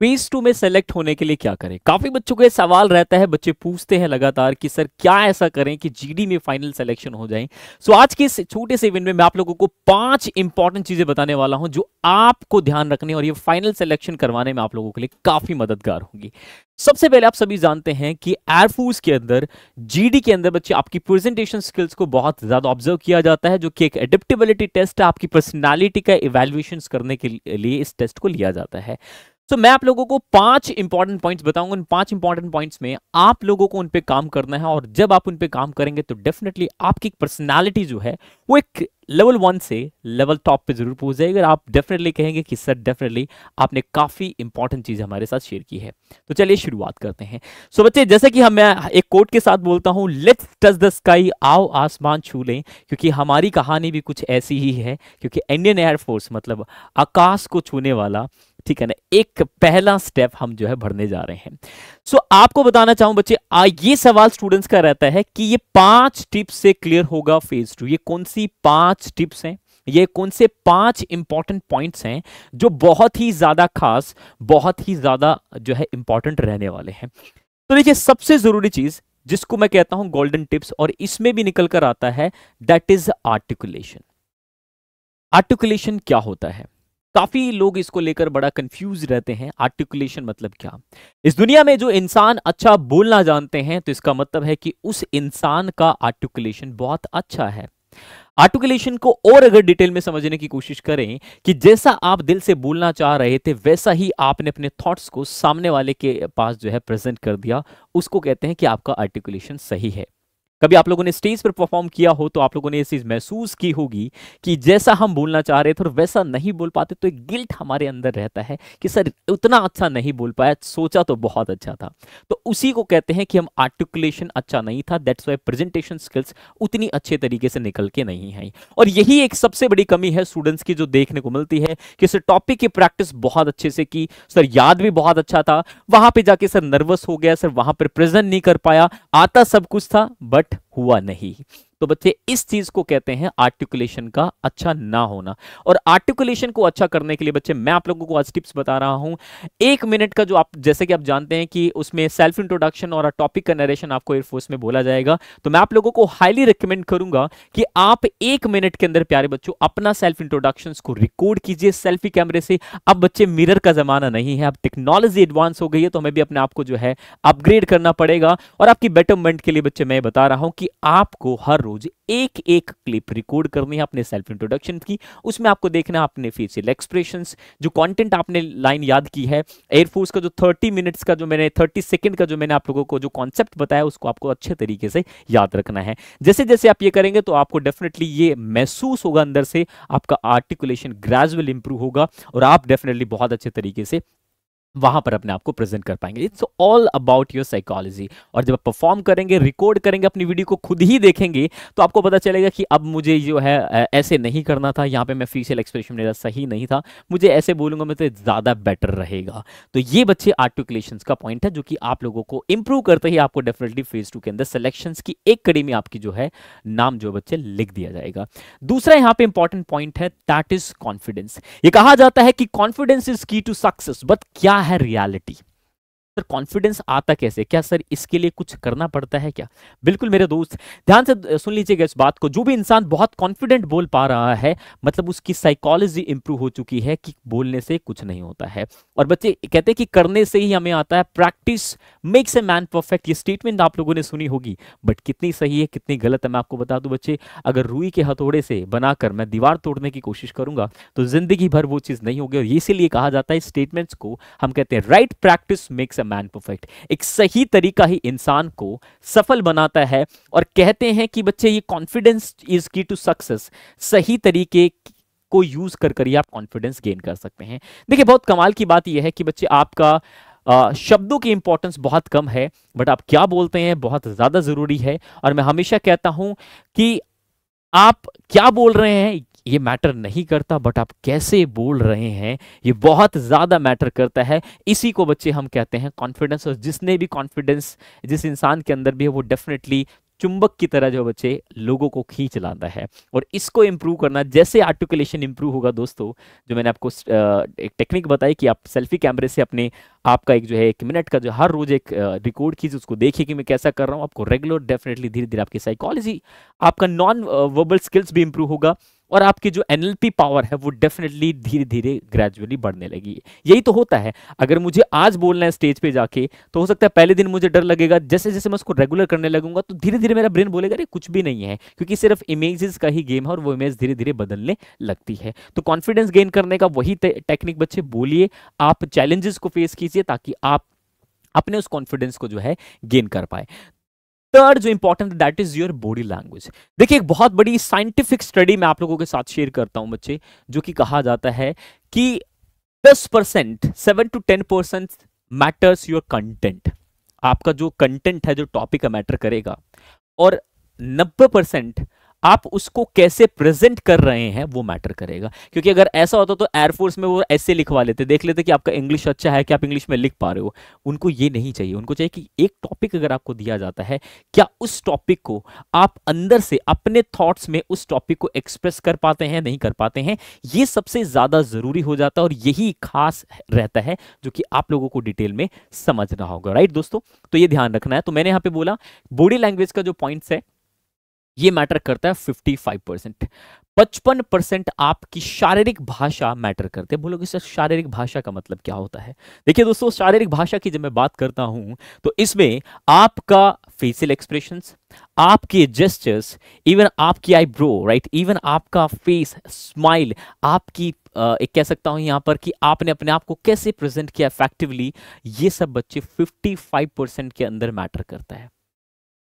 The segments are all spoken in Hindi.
फेज टू में सेलेक्ट होने के लिए क्या करें काफी बच्चों का सवाल रहता है बच्चे पूछते हैं लगातार कि सर क्या ऐसा करें कि जीडी में फाइनल सिलेक्शन हो जाए सो आज के इस छोटे से इवेंट में मैं आप लोगों को पांच इंपॉर्टेंट चीजें बताने वाला हूं जो आपको ध्यान रखने और ये फाइनल सिलेक्शन करवाने में आप लोगों के लिए काफी मददगार होगी सबसे पहले आप सभी जानते हैं कि एयरफोर्स के अंदर जीडी के अंदर बच्चे आपकी प्रेजेंटेशन स्किल्स को बहुत ज्यादा ऑब्जर्व किया जाता है जो कि एक एडेप्टेबिलिटी टेस्ट है आपकी पर्सनालिटी का इवेल्युएशन करने के लिए इस टेस्ट को लिया जाता है सो so, मैं आप लोगों को पांच इंपॉर्टेंट पॉइंट्स बताऊंगा उन पांच इंपॉर्टेंट पॉइंट्स में आप लोगों को उन पे काम करना है और जब आप उन पे काम करेंगे तो डेफिनेटली आपकी पर्सनालिटी जो है वो एक लेवल वन से लेवल टॉप पे जरूर पहुंच जाएगी और आप डेफिनेटली कहेंगे कि सर डेफिनेटली आपने काफ़ी इंपॉर्टेंट चीज़ हमारे साथ शेयर की है तो चलिए शुरुआत करते हैं सो so, बच्चे जैसे कि हम मैं एक कोट के साथ बोलता हूँ लेट्स टच द स्काई आओ आसमान छू लें क्योंकि हमारी कहानी भी कुछ ऐसी ही है क्योंकि इंडियन एयरफोर्स मतलब आकाश को छूने वाला ठीक है ना एक पहला स्टेप हम जो है भरने जा रहे हैं सो so, आपको बताना चाहूं बच्चे आ, ये सवाल स्टूडेंट्स का रहता है कि ये पांच टिप्स से क्लियर होगा फेज टू ये कौन सी पांच टिप्स हैं ये कौन से पांच इंपॉर्टेंट पॉइंट्स हैं जो बहुत ही ज्यादा खास बहुत ही ज्यादा जो है इंपॉर्टेंट रहने वाले हैं तो देखिए सबसे जरूरी चीज जिसको मैं कहता हूं गोल्डन टिप्स और इसमें भी निकल कर आता है दैट इज आर्टिकुलेशन आर्टिकुलेशन क्या होता है काफी लोग इसको लेकर बड़ा कंफ्यूज रहते हैं आर्टिकुलेशन मतलब क्या इस दुनिया में जो इंसान अच्छा बोलना जानते हैं तो इसका मतलब है कि उस इंसान का आर्टिकुलेशन बहुत अच्छा है आर्टिकुलेशन को और अगर डिटेल में समझने की कोशिश करें कि जैसा आप दिल से बोलना चाह रहे थे वैसा ही आपने अपने थॉट्स को सामने वाले के पास जो है प्रेजेंट कर दिया उसको कहते हैं कि आपका आर्टिकुलेशन सही है कभी आप लोगों ने स्टेज पर परफॉर्म किया हो तो आप लोगों ने ये चीज़ महसूस की होगी कि जैसा हम बोलना चाह रहे थे और वैसा नहीं बोल पाते तो एक गिल्ट हमारे अंदर रहता है कि सर उतना अच्छा नहीं बोल पाया सोचा तो बहुत अच्छा था तो उसी को कहते हैं कि हम आर्टिकुलेशन अच्छा नहीं था दैट्स वाई प्रेजेंटेशन स्किल्स उतनी अच्छे तरीके से निकल के नहीं आई और यही एक सबसे बड़ी कमी है स्टूडेंट्स की जो देखने को मिलती है कि सर टॉपिक की प्रैक्टिस बहुत अच्छे से की सर याद भी बहुत अच्छा था वहां पर जाके सर नर्वस हो गया सर वहां पर प्रेजेंट नहीं कर पाया आता सब कुछ था बट हुआ नहीं तो बच्चे इस चीज को कहते हैं आर्टिकुलेशन का अच्छा ना होना और आर्टिकुलेशन को अच्छा करने के लिए बच्चे मैं आप लोगों को आज टिप्स बता रहा हूं एक मिनट का जो आप जैसे कि आप जानते हैं कि उसमें सेल्फ इंट्रोडक्शन और टॉपिक का नरेशन आपको एयरफोर्स में बोला जाएगा तो मैं आप लोगों को हाईली रिकमेंड करूंगा कि आप एक मिनट के अंदर प्यारे बच्चों अपना सेल्फ इंट्रोडक्शन को रिकॉर्ड कीजिए सेल्फी कैमरे से अब बच्चे मिरर का जमाना नहीं है अब टेक्नोलॉजी एडवांस हो गई है तो हमें भी अपने आप को जो है अपग्रेड करना पड़ेगा और आपकी बेटरमेंट के लिए बच्चे मैं बता रहा हूं कि आपको हर रोज रोज एक एक क्लिप रिकॉर्ड करनी है अपने सेल्फ इंट्रोडक्शन की उसमें आपको देखना है अपने फेसियल एक्सप्रेशन जो कॉन्टेंट आपने लाइन याद की है एयरफोर्स का जो थर्टी मिनट्स का जो मैंने थर्टी सेकेंड का जो मैंने आप लोगों को जो कॉन्सेप्ट बताया उसको आपको अच्छे तरीके से याद रखना है जैसे जैसे आप ये करेंगे तो आपको डेफिनेटली ये महसूस होगा अंदर से आपका आर्टिकुलेशन ग्रेजुअल इंप्रूव होगा और आप डेफिनेटली बहुत अच्छे तरीके से वहां पर अपने आप को प्रेजेंट कर पाएंगे it's all about your psychology और जब आप परफॉर्म करेंगे रिकॉर्ड करेंगे अपनी वीडियो को खुद ही देखेंगे तो आपको पता चलेगा कि अब मुझे जो है ऐसे नहीं करना था यहाँ पे मैं फेशियल एक्सप्रेशन मेरा सही नहीं था मुझे ऐसे बोलूंगा मैं तो ज़्यादा बेटर रहेगा तो ये बच्चे आर्टिकुलेशन का पॉइंट है जो कि आप लोगों को इंप्रूव करते ही आपको डेफिनेटली फेज टू के अंदर सिलेक्शन की एक कड़ी में आपकी जो है नाम जो बच्चे लिख दिया जाएगा दूसरा यहाँ पे इंपॉर्टेंट पॉइंट है दैट इज कॉन्फिडेंस ये कहा जाता है कि confidence is key to success but क्या है रियलिटी सर कॉन्फिडेंस आता कैसे क्या सर इसके लिए कुछ करना पड़ता है क्या बिल्कुल मेरे दोस्त ध्यान से सुन लीजिएगा इस बात को जो भी इंसान बहुत कॉन्फिडेंट बोल पा रहा है मतलब उसकी साइकोलॉजी इंप्रूव हो चुकी है कि बोलने से कुछ नहीं होता है और बच्चे कहते हैं कि करने से ही हमें आता है practice makes a man perfect ये स्टेटमेंट आप लोगों ने सुनी होगी बट कितनी सही है कितनी गलत है मैं आपको बता दूं बच्चे अगर रुई के हथौड़े से बनाकर मैं दीवार तोड़ने की कोशिश करूंगा तो जिंदगी भर वो चीज नहीं होगी और इसीलिए कहा जाता है स्टेटमेंट्स को हम कहते हैं right practice makes man perfect एक सही तरीका ही इंसान को सफल बनाता है और कहते हैं कि बच्चे ये confidence is key to success सही तरीके को यूज कर कर आप कॉन्फिडेंस गेन कर सकते हैं देखिए बहुत कमाल की बात यह है कि बच्चे आपका आ, शब्दों की इंपॉर्टेंस बहुत कम है बट आप क्या बोलते हैं बहुत ज़्यादा ज़रूरी है और मैं हमेशा कहता हूं कि आप क्या बोल रहे हैं ये मैटर नहीं करता बट आप कैसे बोल रहे हैं ये बहुत ज़्यादा मैटर करता है इसी को बच्चे हम कहते हैं कॉन्फिडेंस और जिसने भी कॉन्फिडेंस जिस इंसान के अंदर भी है वो डेफिनेटली चुंबक की तरह जो बच्चे लोगों को खींच लाता है और इसको इम्प्रूव करना जैसे आर्टिकुलेशन इम्प्रूव होगा दोस्तों जो मैंने आपको एक टेक्निक बताई कि आप सेल्फी कैमरे से अपने आपका एक जो है एक मिनट का जो हर रोज एक रिकॉर्ड कीजिए उसको देखिए कि मैं कैसा कर रहा हूँ आपको रेगुलर डेफिनेटली धीरे धीरे आपकी साइकोलॉजी आपका नॉन वर्बल स्किल्स भी इंप्रूव होगा और आपकी जो एन पावर है वो डेफिनेटली धीरे धीरे ग्रेजुअली बढ़ने लगी यही तो होता है अगर मुझे आज बोलना है स्टेज पे जाके तो हो सकता है पहले दिन मुझे डर लगेगा जैसे जैसे मैं उसको रेगुलर करने लगूंगा तो धीरे धीरे मेरा ब्रेन बोलेगा अरे कुछ भी नहीं है क्योंकि सिर्फ इमेजेस का ही गेम है और वो इमेज धीरे धीरे बदलने लगती है तो कॉन्फिडेंस गेन करने का वही टेक्निक बच्चे बोलिए आप चैलेंजेस को फेस कीजिए ताकि आप अपने उस कॉन्फिडेंस को जो है गेन कर पाए थर्ड जो important that is your body language देखिए एक बहुत बड़ी साइंटिफिक स्टडी मैं आप लोगों के साथ शेयर करता हूं बच्चे जो कि कहा जाता है कि दस percent seven to ten percent matters your content आपका जो कंटेंट है जो टॉपिक का मैटर करेगा और नब्बे परसेंट आप उसको कैसे प्रेजेंट कर रहे हैं वो मैटर करेगा क्योंकि अगर ऐसा होता तो एयरफोर्स में वो ऐसे लिखवा लेते देख लेते कि आपका इंग्लिश अच्छा है कि आप इंग्लिश में लिख पा रहे हो उनको ये नहीं चाहिए उनको चाहिए कि एक टॉपिक अगर आपको दिया जाता है क्या उस टॉपिक को आप अंदर से अपने थॉट्स में उस टॉपिक को एक्सप्रेस कर पाते हैं नहीं कर पाते हैं ये सबसे ज़्यादा ज़रूरी हो जाता है और यही खास रहता है जो कि आप लोगों को डिटेल में समझना होगा राइट दोस्तों तो ये ध्यान रखना है तो मैंने यहाँ पे बोला बॉडी लैंग्वेज का जो पॉइंट्स है ये मैटर करता है 55 परसेंट पचपन परसेंट आपकी शारीरिक भाषा मैटर करते हैं बोलोगे सर शारीरिक भाषा का मतलब क्या होता है देखिए दोस्तों शारीरिक भाषा की जब मैं बात करता हूं तो इसमें आपका फेसियल एक्सप्रेशन आपके जेस्टर्स इवन आपकी आईब्रो राइट इवन आपका फेस स्माइल आपकी एक कह सकता हूं यहां पर कि आपने अपने आप को कैसे प्रेजेंट किया इफेक्टिवली ये सब बच्चे 55 परसेंट के अंदर मैटर करता है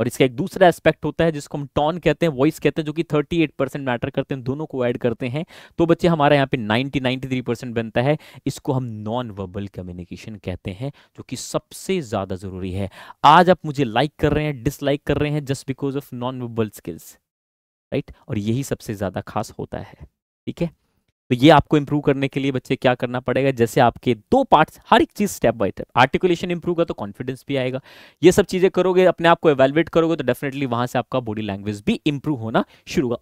और इसका एक दूसरा एस्पेक्ट होता है जिसको हम टॉन कहते हैं वॉइस कहते हैं जो कि 38 परसेंट मैटर करते हैं दोनों को ऐड करते हैं तो बच्चे हमारे यहाँ पे 90 93 परसेंट बनता है इसको हम नॉन वर्बल कम्युनिकेशन कहते हैं जो कि सबसे ज़्यादा ज़रूरी है आज आप मुझे लाइक कर रहे हैं डिसलाइक कर रहे हैं just because of non verbal skills right और यही सबसे ज़्यादा खास होता है ठीक है तो ये आपको इंप्रूव करने के लिए बच्चे क्या करना पड़ेगा जैसे आपके दो पार्ट्स हर एक चीज step by step articulation improve होगा तो कॉन्फिडेंस भी आएगा ये सब चीजें करोगे अपने आप को एवेलुएट करोगे तो डेफिनेटली वहां से आपका बॉडी लैंग्वेज भी इंप्रूव होना शुरू होगा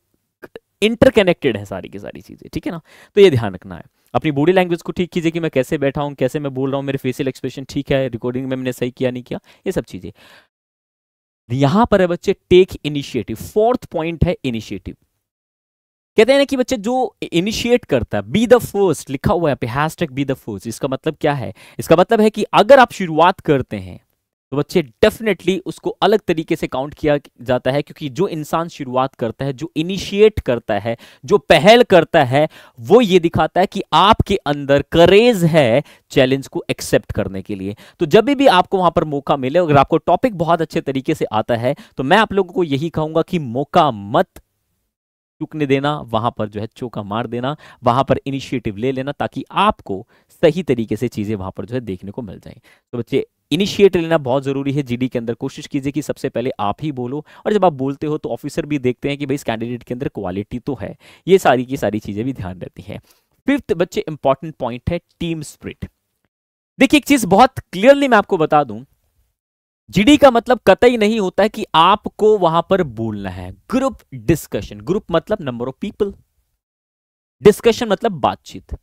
इंटरकनेक्टेड है सारी की सारी चीजें ठीक है ना तो ये ध्यान रखना है अपनी बॉडी लैंग्वेज को ठीक कीजिए कि मैं कैसे बैठा हूँ कैसे मैं बोल रहा हूँ मेरे फेसियल एक्सप्रेशन ठीक है रिकॉर्डिंग में मैंने सही किया नहीं किया ये सब चीजें यहां पर है बच्चे टेक इनिशिएटिव फोर्थ पॉइंट है इनिशिएटिव कहते हैं ना कि बच्चे जो इनिशिएट करता है बी द फर्स्ट लिखा हुआ है यहाँ पे hashtag be the first इसका मतलब क्या है इसका मतलब है कि अगर आप शुरुआत करते हैं तो बच्चे डेफिनेटली उसको अलग तरीके से काउंट किया जाता है क्योंकि जो इंसान शुरुआत करता है जो इनिशिएट करता है जो पहल करता है वो ये दिखाता है कि आपके अंदर करेज है चैलेंज को एक्सेप्ट करने के लिए तो जब भी आपको वहां पर मौका मिले अगर आपको टॉपिक बहुत अच्छे तरीके से आता है तो मैं आप लोगों को यही कहूंगा कि मौका मत चुकने देना वहां पर जो है चौका मार देना वहां पर इनिशिएटिव ले लेना ताकि आपको सही तरीके से चीजें वहां पर जो है देखने को मिल जाए तो बच्चे इनिशिएटिव लेना बहुत ज़रूरी है जीडी के अंदर कोशिश कीजिए कि सबसे पहले आप ही बोलो और जब आप बोलते हो तो ऑफिसर भी देखते हैं कि भाई इस कैंडिडेट के अंदर क्वालिटी तो है ये सारी की सारी चीज़ें भी ध्यान रहती है फिफ्थ बच्चे इंपॉर्टेंट पॉइंट है टीम स्प्रिट देखिए एक चीज़ बहुत क्लियरली मैं आपको बता दूं जीडी का मतलब कतई नहीं होता है कि आपको वहां पर बोलना है ग्रुप डिस्कशन ग्रुप मतलब नंबर ऑफ पीपल डिस्कशन मतलब बातचीत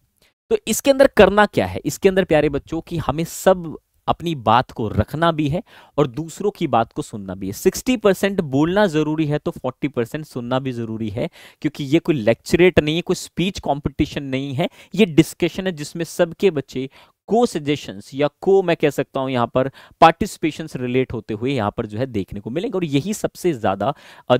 तो इसके अंदर करना क्या है इसके अंदर प्यारे बच्चों की हमें सब अपनी बात को रखना भी है और दूसरों की बात को सुनना भी है सिक्सटी परसेंट बोलना जरूरी है तो फोर्टी परसेंट सुनना भी जरूरी है क्योंकि ये कोई लेक्चरेट नहीं है कोई स्पीच कंपटीशन नहीं है ये डिस्कशन है जिसमें सबके बच्चे को सजेशंस या को मैं कह सकता हूं यहां पर पार्टिसिपेशन रिलेट होते हुए यहां पर जो है देखने को मिलेंगे और यही सबसे ज्यादा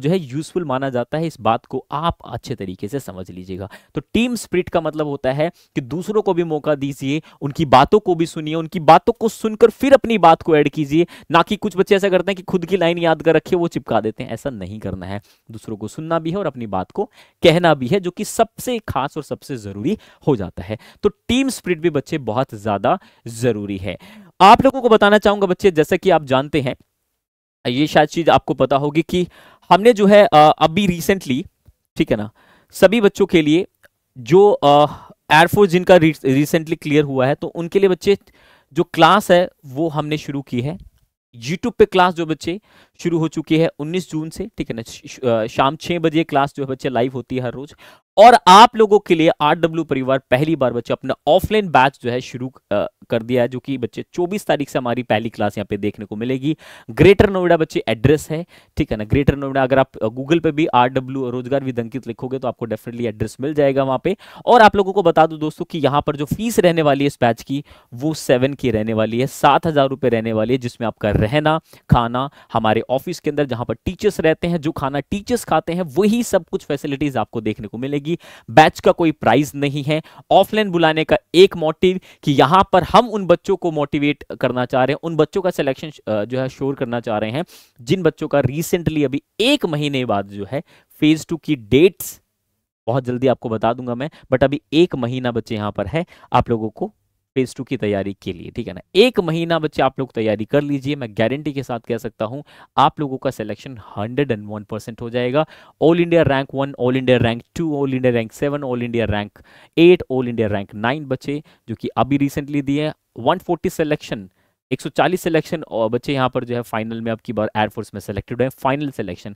जो है यूजफुल माना जाता है इस बात को आप अच्छे तरीके से समझ लीजिएगा तो टीम स्प्रिट का मतलब होता है कि दूसरों को भी मौका दीजिए उनकी बातों को भी सुनिए उनकी बातों को सुनकर फिर अपनी बात को ऐड कीजिए ना कि कुछ बच्चे ऐसा करते हैं कि खुद की लाइन याद कर रखे वो चिपका देते हैं ऐसा नहीं करना है दूसरों को सुनना भी है और अपनी बात को कहना भी है जो कि सबसे खास और सबसे जरूरी हो जाता है तो टीम स्प्रिट भी बच्चे बहुत ज्यादा ज्यादा जरूरी है आप लोगों को बताना चाहूंगा बच्चे जैसा कि आप जानते हैं ये शायद चीज आपको पता होगी कि हमने जो है अभी रिसेंटली ठीक है ना सभी बच्चों के लिए जो एयरफोर्स जिनका रिसेंटली क्लियर हुआ है तो उनके लिए बच्चे जो क्लास है वो हमने शुरू की है यूट्यूब पे क्लास जो बच्चे शुरू हो चुकी है 19 जून से ठीक है ना शाम छः बजे क्लास जो है बच्चे लाइव होती है हर रोज और आप लोगों के लिए आर डब्ल्यू परिवार पहली बार बच्चे अपना ऑफलाइन बैच जो है शुरू कर दिया है जो कि बच्चे 24 तारीख से हमारी पहली क्लास यहाँ पे देखने को मिलेगी ग्रेटर नोएडा बच्चे एड्रेस है ठीक है ना ग्रेटर नोएडा अगर आप गूगल पे भी आर डब्ल्यू रोजगार विदंकित लिखोगे तो आपको डेफिनेटली एड्रेस मिल जाएगा वहाँ पे और आप लोगों को बता दो दोस्तों की यहाँ पर जो फीस रहने वाली है इस बैच की वो सेवन की रहने वाली है सात रहने वाली है जिसमें आपका रहना खाना हमारे ऑफिस के अंदर जहां पर टीचर्स रहते हैं जो खाना टीचर्स खाते हैं वही सब कुछ फैसिलिटीज आपको देखने को मिलेगी बैच का कोई प्राइस नहीं है ऑफलाइन बुलाने का एक मोटिव कि यहां पर हम उन बच्चों को मोटिवेट करना चाह रहे हैं उन बच्चों का सिलेक्शन जो है शोर करना चाह रहे हैं जिन बच्चों का रिसेंटली अभी एक महीने बाद जो है फेज टू की डेट्स बहुत जल्दी आपको बता दूंगा मैं बट अभी एक महीना बच्चे यहां पर है आप लोगों को फेज टू की तैयारी के लिए ठीक है ना एक महीना बच्चे आप लोग तैयारी कर लीजिए मैं गारंटी के साथ कह सकता हूं आप लोगों का selection hundred and one percent हो जाएगा all India rank one all India rank two all India rank seven all India rank eight all India rank nine बच्चे जो कि अभी रिसेंटली दिए वन फोर्टी सेलेक्शन 140 सिलेक्शन और बच्चे यहाँ पर जो है फाइनल में आपकी बार एयरफोर्स में सेलेक्टेड है फाइनल सिलेक्शन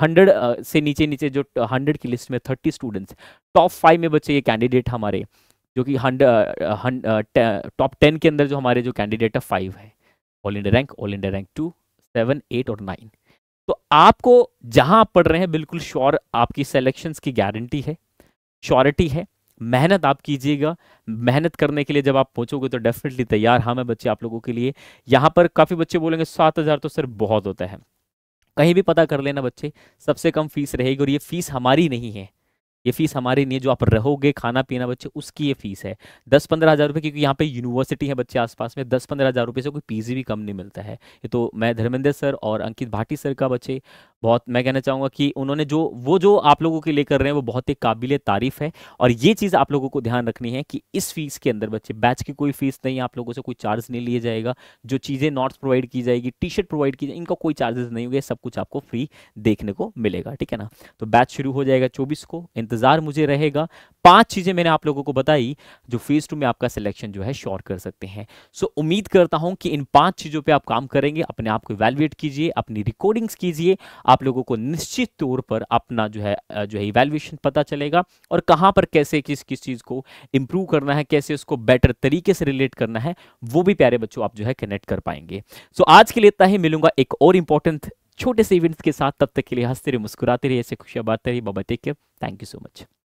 हंड्रेड से नीचे नीचे जो हंड्रेड की लिस्ट में थर्टी स्टूडेंट्स टॉप फाइव में बच्चे ये कैंडिडेट हमारे जो कि टॉप टेन के अंदर जो हमारे जो कैंडिडेट है फाइव है all India rank all India rank two seven eight और नाइन तो आपको जहां आप पढ़ रहे हैं बिल्कुल श्योर आपकी सेलेक्शन की गारंटी है श्योरिटी है मेहनत आप कीजिएगा मेहनत करने के लिए जब आप पहुंचोगे तो डेफिनेटली तैयार हाँ मैं बच्चे आप लोगों के लिए यहाँ पर काफ़ी बच्चे बोलेंगे सात हज़ार तो सर बहुत होता है कहीं भी पता कर लेना बच्चे सबसे कम फीस रहेगी और ये फीस हमारी नहीं है ये फीस हमारी नहीं है जो आप रहोगे खाना पीना बच्चे उसकी ये फीस है दस पंद्रह हज़ार रुपये क्योंकि यहाँ पे यूनिवर्सिटी है बच्चे आसपास में दस पंद्रह हज़ार रुपये से कोई पीजी भी कम नहीं मिलता है ये तो मैं धर्मेंद्र सर और अंकित भाटी सर का बच्चे बहुत मैं कहना चाहूँगा कि उन्होंने जो वो जो आप लोगों के लिए कर रहे हैं वो बहुत ही काबिल तारीफ़ है और ये चीज़ आप लोगों को ध्यान रखनी है कि इस फीस के अंदर बच्चे बैच की कोई फीस नहीं आप लोगों से कोई चार्ज नहीं लिया जाएगा जो चीज़ें नोट्स प्रोवाइड की जाएगी टी शर्ट प्रोवाइड की जाएगी इनका कोई चार्जेस नहीं होगा सब कुछ आपको फ्री देखने को मिलेगा ठीक है ना तो बैच शुरू हो जाएगा चौबीस को इंतज़ार मुझे रहेगा पाँच चीज़ें मैंने आप लोगों को बताई जो फेज़ टू में आपका सिलेक्शन जो है शॉर्ट कर सकते हैं सो उम्मीद करता हूँ कि इन पाँच चीज़ों पर आप काम करेंगे अपने आप को इवेलुएट कीजिए अपनी रिकॉर्डिंग्स कीजिए आप लोगों को निश्चित तौर पर अपना जो है जो है इवेल्युएशन पता चलेगा और कहाँ पर कैसे किस किस चीज़ को इम्प्रूव करना है कैसे उसको बेटर तरीके से रिलेट करना है वो भी प्यारे बच्चों आप जो है कनेक्ट कर पाएंगे सो so, आज के लिए इतना ही मिलूंगा एक और इंपॉर्टेंट छोटे से इवेंट्स के साथ तब तक के लिए हंसते रहे मुस्कुराते रहे ऐसे खुशियाँ बांटते रहिए बाबा take care thank you so much